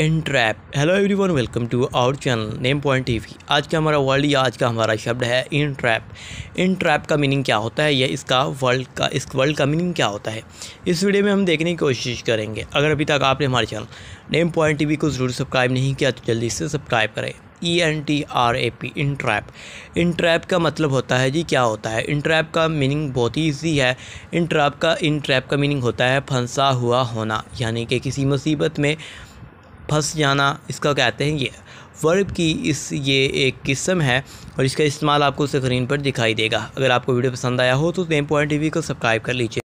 entrap trap hello everyone welcome to our channel name point TV आज का हमारा world या आज का हमारा शब्द है इन ट्रैप इन ट्रैप का मीनिंग क्या होता है या इसका वर्ल्ड का इस वर्ल्ड का मीनिंग क्या होता है इस वीडियो में हम देखने की कोशिश करेंगे अगर अभी तक आपने हमारे चैनल नेम पॉइंट वी को ज़रूर सब्सक्राइब नहीं किया तो जल्दी से सब्सक्राइब करें E N T R A P entrap entrap का मतलब होता है जी क्या होता है इन ट्रैप का मीनिंग बहुत ही ईजी है इन ट्रैप का इन ट्रैप का मीनिंग होता है फंसा हुआ होना यानी कि किसी मुसीबत में फंस जाना इसका कहते हैं ये वर्ब की इस ये एक किस्म है और इसका इस्तेमाल आपको स्क्रीन पर दिखाई देगा अगर आपको वीडियो पसंद आया हो तो टेम पॉइंट टी को सब्सक्राइब कर लीजिए